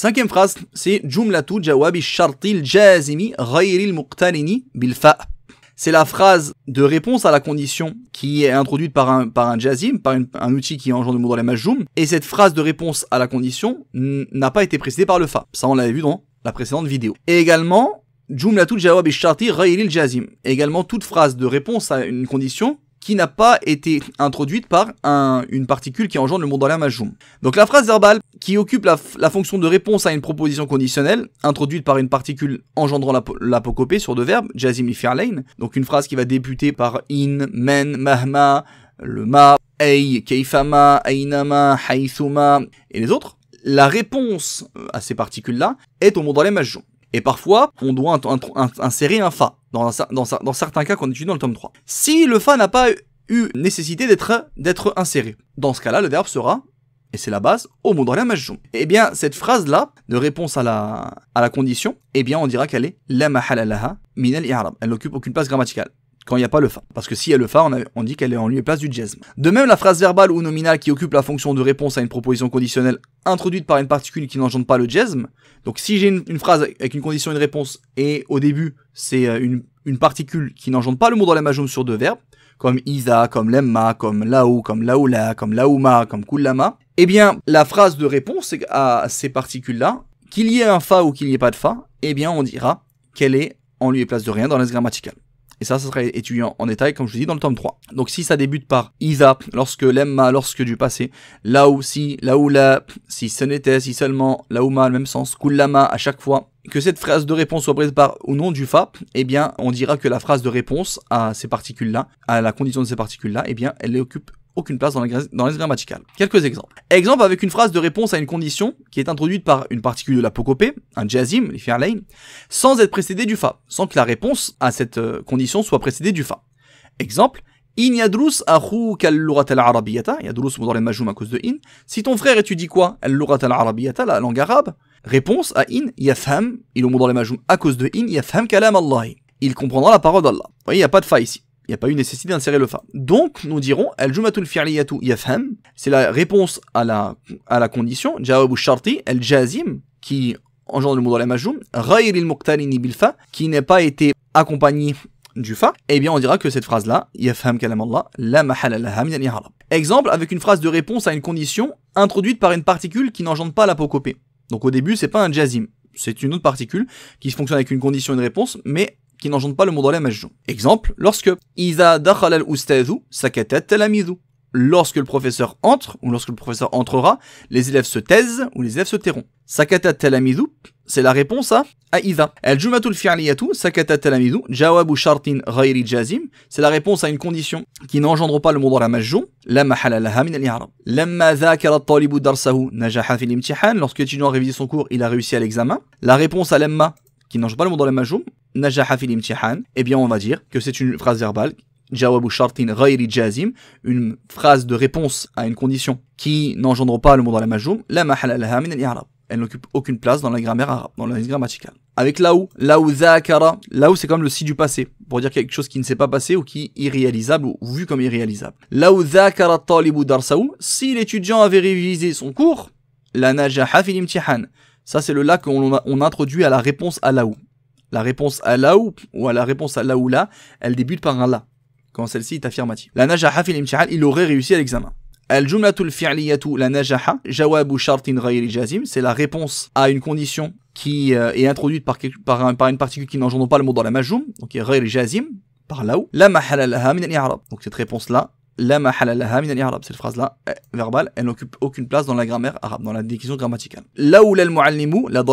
Cinquième phrase, c'est Jumlatu jawabi shartil jazimi ghayril Muqtanini bil C'est la phrase de réponse à la condition qui est introduite par un, par un jazim, par un outil qui engendre le mot dans la majjoum. Et cette phrase de réponse à la condition n'a pas été précédée par le fa. Ça, on l'avait vu dans la précédente vidéo. Et également, jumlatu jawabi sharti ghayril jazim. Également, toute phrase de réponse à une condition qui n'a pas été introduite par une particule qui engendre le dans la Donc la phrase verbale qui occupe la, fonction de réponse à une proposition conditionnelle introduite par une particule engendrant l'apocopée sur deux verbes, jazim fairlane. donc une phrase qui va débuter par in, men, mahma, le ma, ay, keifama, ainama haythuma et les autres. La réponse euh, à ces particules-là est au dans d'alia Et parfois, on doit insérer un fa dans, certains cas qu'on étudie dans le tome 3. Si le fa n'a pas eu nécessité d'être inséré, dans ce cas-là, le verbe sera et c'est la base, au la majjoum. Eh bien, cette phrase-là, de réponse à la, condition, eh bien, on dira qu'elle est la min al Elle n'occupe aucune place grammaticale quand il n'y a pas le fa. Parce que s'il y a le fa, on, dit qu'elle est en lieu et place du jazz De même, la phrase verbale ou nominale qui occupe la fonction de réponse à une proposition conditionnelle introduite par une particule qui n'engendre pas le jazz Donc si j'ai une, phrase avec une condition et une réponse, et au début, c'est euh, une, particule qui n'engendre pas le mot dans la majum sur deux verbes, comme isa, comme lemma, comme laou », comme laoula, comme laouma, comme kullama, eh bien, la phrase de réponse à ces particules-là, qu'il y ait un fa ou qu'il n'y ait pas de fa, eh bien, on dira qu'elle est en lieu et place de rien dans l'as grammatical. Et ça, ça serait étudié en, détail, comme je vous dis, dans le tome 3. Donc si ça débute par Isa, lorsque lemma, lorsque du passé, là où si, là où la si ce n'était, si seulement, là où ma, le même sens, kullama à chaque fois, que cette phrase de réponse soit prise par ou non du fa, eh bien, on dira que la phrase de réponse à ces particules-là, à la condition de ces particules-là, eh bien, elle les occupe aucune place dans la, dans Quelques exemples. Exemple avec une phrase de réponse à une condition qui est introduite par une particule de l'apocopée, un jazim, les firlain, sans être précédé du fa, sans que la réponse à cette euh, condition soit précédée du fa. Exemple, à cause de in. Si ton frère étudie quoi al al la langue arabe. Réponse à in yafham, il dans les à cause de in kalam Allah. Il comprendra la parole d'Allah. Vous voyez, il n'y a pas de fa ici. Il n'y a pas eu nécessité d'insérer le fa. Donc, nous dirons, al al-jumatul yafham. C'est la réponse à la, à la condition, jawabu sharti, al-jazim, qui engendre le mot dans la majoum, al muqtalini bil fa, qui n'est pas été accompagné du fa, eh bien on dira que cette phrase-là, yafham kalam Allah, la mahala laham ya Exemple avec une phrase de réponse à une condition introduite par une particule qui n'engendre pas l'apocopée. Donc au début, c'est pas un jazim, c'est une autre particule qui fonctionne avec une condition et une réponse, mais qui n'engendre pas le mudari majzum. Exemple, lorsque Iza dakhala al ustadhu sakatat talamizu. Lorsque le professeur entre ou lorsque le professeur entrera, les élèves se taisent ou les élèves se tairont. Sakatat talamizu, c'est la réponse à à Iza. al jumatul fi'liyatu sakatat talamizu jawabu shartin ghayri jazim, c'est la réponse à une condition qui n'engendre pas le mudari majzum, la mahala laha min al-i'rab. Lamma dhakara at-talibu darsahu najaha fi al-imtihan, lorsque l'étudiant a révisé son cours, il a réussi à l'examen. La réponse à lamma qui n'engendre pas le mot dans la majoum, najaha fil imtihan, eh bien on va dire que c'est une phrase verbale, jawab shartin ghayri jazim, une phrase de réponse à une condition qui n'engendre pas le mot dans la majoum, la mahala laha min al Elle n'occupe aucune place dans la grammaire arabe, dans la grammaticale. Avec laou, laou zakara, laou c'est comme le si du passé, pour dire quelque chose qui ne s'est pas passé ou qui est irréalisable ou vu comme irréalisable. Laou zakara talibu darsaou, si l'étudiant avait révisé son cours, la najaha fil imtihan ça, c'est le là qu'on on introduit à la réponse à la ou ». La réponse à la ou » ou à la réponse à la ou là, elle débute par un là, quand celle-ci est affirmative. La najaha fil il aurait réussi à l'examen. Al-jumlatul fi'liyatu la najaha, jawabu shartin ghayri jazim, c'est la réponse à une condition qui euh, est introduite par, par, par une particule qui n'engendre pas le mot dans la majoum, donc ghayri jazim, par là ou ».« La mahala min al Donc cette réponse là, la Cette phrase-là, euh, verbale, elle n'occupe aucune place dans la grammaire arabe, dans la décision grammaticale. Là où muallimu la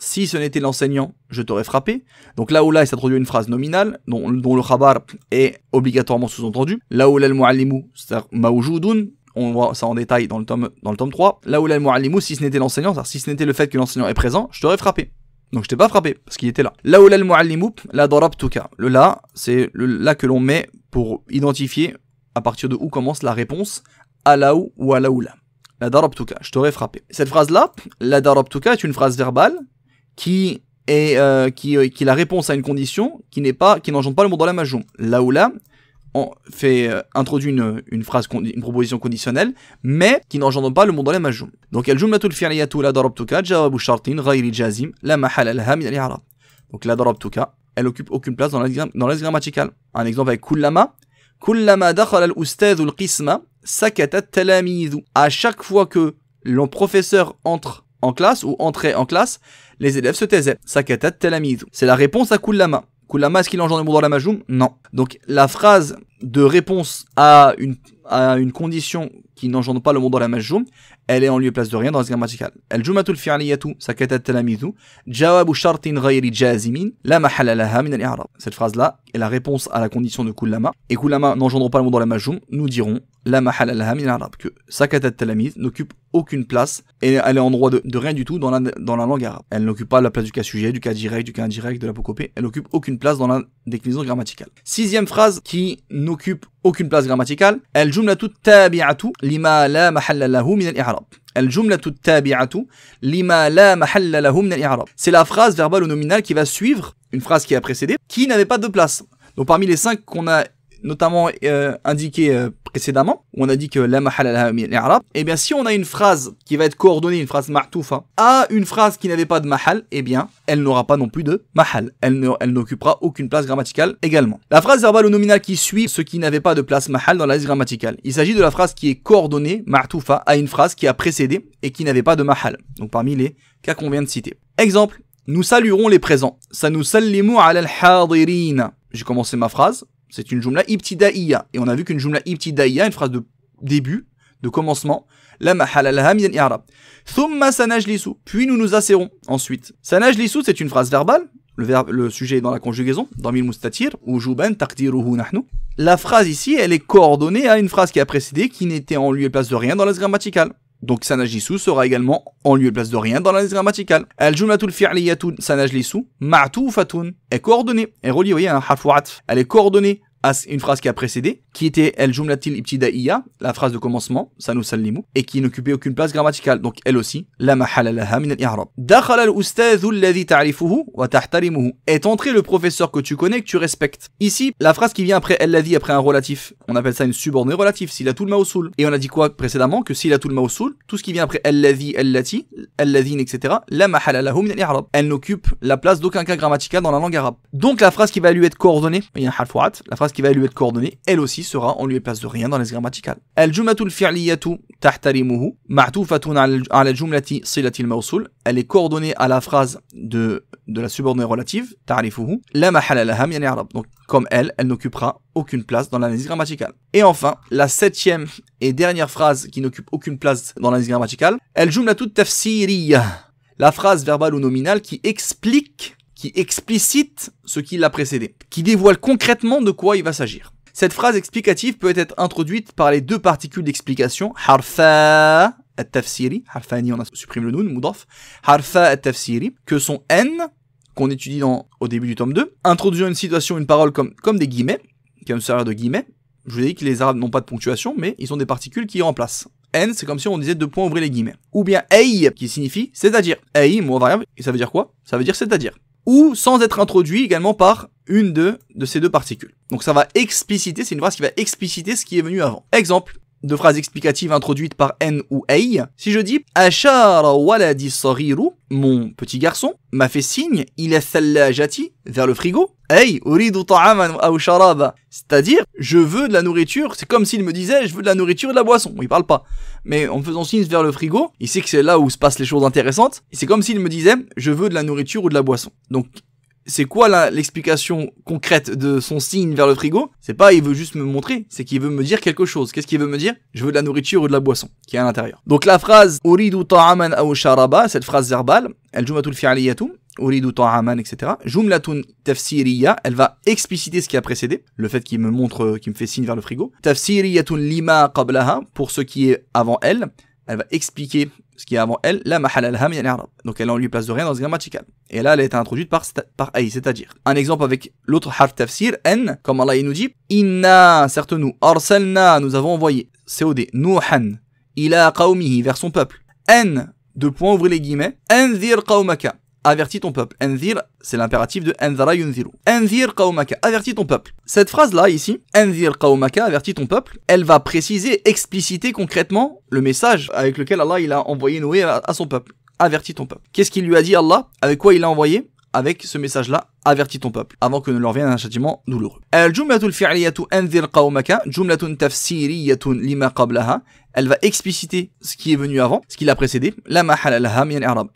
si ce n'était l'enseignant, je t'aurais frappé. Donc là où là, il s'introduit une phrase nominale, dont, le khabar est obligatoirement sous-entendu. Là où on voit ça en détail dans le tome, dans le tome 3. Là où si ce n'était l'enseignant, si ce n'était le fait que l'enseignant est présent, je t'aurais frappé. Donc je t'ai pas frappé parce qu'il était là. Là où l'al-mu'allimu, la Le là, c'est le là que l'on met pour identifier à partir de où commence la réponse alaou ou alaoula. La darabtuka, je t'aurais frappé. Cette phrase-là, la darabtuka est une phrase verbale qui est, euh, qui, euh, qui la réponse à une condition qui n'est pas qui n'engendre pas le mot dans la majoum. Laoula fait euh, introduit une, une phrase une proposition conditionnelle mais qui n'engendre pas le mot dans la majoum. Donc al jumlatul fi'liyatu la darabtuka jawabu shartin ghayri jazim la mahal laha min Donc la darabtuka, elle occupe aucune place dans la dans Un exemple avec kullama à chaque fois que le professeur entre en classe ou entrait en classe, les élèves se taisaient. Sakatat C'est la réponse à kullama. Kullama, est-ce qu'il engendre dans la majoum Non. Donc la phrase de réponse à une, à une condition qui n'engendre pas le monde dans la majoum, elle est en lieu place de rien dans ce grammatical. الجملة الفعلية talamizu jawabu shartin ghayri غير la لا laha min al-i'rab. Cette phrase là est la réponse à la condition de kullama et kullama n'engendre pas le monde dans la majoum, nous dirons la sa min arabe, que Sakat n'occupe aucune place et elle est en droit de, rien du tout dans la, dans la, langue arabe. Elle n'occupe pas la place du cas sujet, du cas direct, du cas indirect, de l'apocopée. Elle n'occupe aucune place dans la déclinaison grammaticale. Sixième phrase qui n'occupe aucune place grammaticale. la jumlatu tabi'atu lima la tout min al-i'rab. tabi'atu lima la min al-i'rab. C'est la phrase verbale ou nominale qui va suivre une phrase qui a précédé, qui n'avait pas de place. Donc parmi les cinq qu'on a notamment euh, indiqué euh, précédemment, où on a dit que la al al arab et eh bien si on a une phrase qui va être coordonnée, une phrase martoufa à une phrase qui n'avait pas de mahal, et eh bien elle n'aura pas non plus de mahal. Elle n'occupera aucune place grammaticale également. La phrase verbale ou nominale qui suit ce qui n'avait pas de place mahal dans la liste grammaticale. Il s'agit de la phrase qui est coordonnée, martoufa à une phrase qui a précédé et qui n'avait pas de mahal. Donc parmi les cas qu'on vient de citer. Exemple, nous saluerons les présents. Ça nous les mots al-hadirin. J'ai commencé ma phrase, c'est une jumla ibtidaïya. Et on a vu qu'une jumla ibtidaïya, une phrase de début, de commencement, la mahalalaha min i'rab. Thumma sanajlisu. Puis nous nous asserrons ensuite. Sanajlisu, c'est une phrase verbale. Le, sujet est dans la conjugaison, dans mil mustatir, ou taqdiruhu nahnu. La phrase ici, elle est coordonnée à une phrase qui a précédé, qui n'était en lieu et place de rien dans la grammaticale. Donc sanajlisu sera également en lieu et place de rien dans l'analyse grammaticale. Al-jumlatul fi'liyatun sanajlisu ma'tufatun est coordonnée, est reliée, voyez, à un hein, Elle est coordonnée à une phrase qui a précédé, qui était El Jumlatil Ibtida'iyya, la phrase de commencement, Sanu salimou, et qui n'occupait aucune place grammaticale, donc elle aussi, la mahalalaha min al-i'rab. Dakhala al-ustadhu ta'rifuhu wa tahtarimuhu. Est entré le professeur que tu connais, que tu respectes. Ici, la phrase qui vient après alladhi, après un relatif, on appelle ça une subordonnée relative, S'il a tout le mausul. Et on a dit quoi précédemment Que s'il a tout le tout ce qui vient après alladhi, allati, ladin, etc., la mahalalahu min al-i'rab. Elle n'occupe la place d'aucun cas grammatical dans la langue arabe. Donc la phrase qui va lui être coordonnée, la phrase qui va lui être coordonnée, elle aussi sera en lieu et place de rien dans les grammaticales. Elle est coordonnée à la phrase de, de la subordonnée relative, Donc, comme elle, elle n'occupera aucune place dans l'analyse grammaticale. Et enfin, la septième et dernière phrase qui n'occupe aucune place dans l'analyse grammaticale, La phrase verbale ou nominale qui explique qui explicite ce qui l'a précédé, qui dévoile concrètement de quoi il va s'agir. Cette phrase explicative peut être introduite par les deux particules d'explication, harfa et tafsiri harfani on a supprime le noun, mudaf. harfa et tafsiri que sont n, qu'on étudie dans, au début du tome 2, introduisant une situation, une parole comme, comme des guillemets, qui va nous servir de guillemets. Je vous ai dit que les arabes n'ont pas de ponctuation, mais ils ont des particules qui remplacent. N, c'est comme si on disait deux points, ouvrir les guillemets. Ou bien ay, qui signifie c'est-à-dire. Ay, mot variable, et ça veut dire quoi Ça veut dire c'est-à-dire ou sans être introduit également par une de, de ces deux particules. Donc ça va expliciter, c'est une phrase qui va expliciter ce qui est venu avant. Exemple, de phrases explicatives introduites par N ou A. Si je dis achara waladi sariru, mon petit garçon, m'a fait signe, il est salajati, vers le frigo. Hey, uridu ta'aman sharaba. C'est-à-dire, je veux de la nourriture, c'est comme s'il me disait, je veux de la nourriture ou de la boisson. Il parle pas. Mais en me faisant signe vers le frigo, il sait que c'est là où se passent les choses intéressantes. C'est comme s'il me disait, je veux de la nourriture ou de la boisson. Donc, c'est quoi l'explication concrète de son signe vers le frigo C'est pas il veut juste me montrer, c'est qu'il veut me dire quelque chose. Qu'est-ce qu'il veut me dire Je veux de la nourriture ou de la boisson qui est à l'intérieur. Donc la phrase uridu ta'aman aw sharaba, cette phrase verbale, elle jumatul fi'liyatu, uridu ta'aman etc. Jumlatun tafsiriya, elle va expliciter ce qui a précédé, le fait qu'il me montre euh, qu'il me fait signe vers le frigo. Tafsiriyatun lima qablaha pour ce qui est avant elle elle va expliquer ce qui a avant elle, la mahalalham al Donc elle en lui place de rien dans ce grammatical. Et là, elle a été introduite par, par c'est-à-dire. Un exemple avec l'autre harf tafsir, n, comme Allah il nous dit, inna, certes nous, arsalna, nous avons envoyé, COD, nuhan, ila qawmihi, vers son peuple. N, De point ouvrir les guillemets, anzir qawmaka, Averti ton peuple. Enzir, c'est l'impératif de Enzara yunziru. Enzir qaumaka, averti ton peuple. Cette phrase-là, ici, Enzir qaumaka, averti ton peuple, elle va préciser, expliciter concrètement le message avec lequel Allah il a envoyé Noé à son peuple. Averti ton peuple. Qu'est-ce qu'il lui a dit Allah Avec quoi il l'a envoyé avec ce message-là, avertis ton peuple, avant que ne leur vienne un châtiment douloureux. Elle va expliciter ce qui est venu avant, ce qui l'a précédé.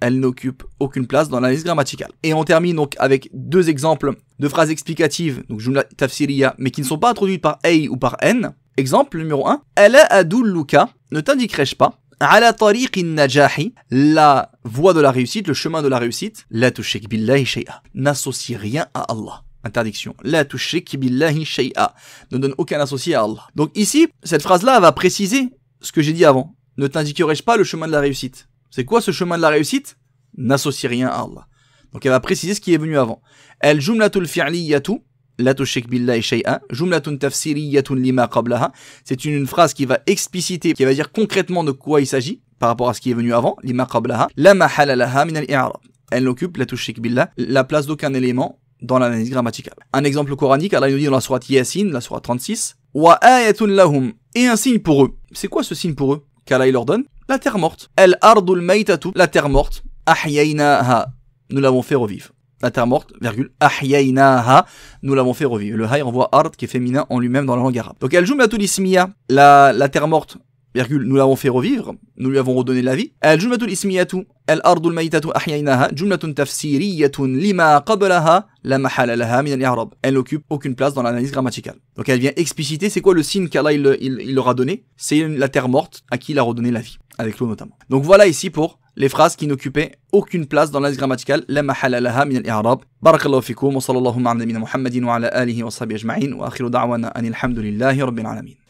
Elle n'occupe aucune place dans l'analyse grammaticale. Et on termine donc avec deux exemples de phrases explicatives, donc jumla tafsiriya, mais qui ne sont pas introduites par A ou par N. Exemple numéro 1. ne t'indiquerai-je pas najahi, la voie de la réussite, le chemin de la réussite, la tushrik billahi shay'a. N'associe rien à Allah. Interdiction. La tushrik billahi shay'a. Ne donne aucun associé à Allah. Donc ici, cette phrase-là va préciser ce que j'ai dit avant. Ne t'indiquerai-je pas le chemin de la réussite C'est quoi ce chemin de la réussite N'associe rien à Allah. Donc elle va préciser ce qui est venu avant. El jumlatul yatou la lima c'est une phrase qui va expliciter qui va dire concrètement de quoi il s'agit par rapport à ce qui est venu avant lima qablaha la min al elle n'occupe la touche billah la place d'aucun élément dans l'analyse grammaticale un exemple coranique Allah nous dit dans la sourate Yasin la sourate 36 wa lahum et un signe pour eux c'est quoi ce signe pour eux qu'Allah leur donne la terre morte el ardul la terre morte ha. nous l'avons fait revivre la terre morte, virgule, nous l'avons fait revivre. Le haï renvoie ard qui est féminin en lui-même dans la langue arabe. Donc elle ismiya, la, la terre morte, virgule, nous l'avons fait revivre, nous lui avons redonné la vie. al ardul Elle n'occupe aucune place dans l'analyse grammaticale. Donc elle vient expliciter c'est quoi le signe qu'Allah il, il, il, leur donné. C'est la terre morte à qui il a redonné la vie, avec l'eau notamment. Donc voilà ici pour les phrases qui n'occupaient aucune place dans l'analyse grammaticale la mahala laha min al-i'rab barakallahu fikum wa sallallahu ma'amna ala Muhammadin wa ala alihi wa sahbihi ajma'in wa akhiru da'wana anil hamdulillahi rabbil alamin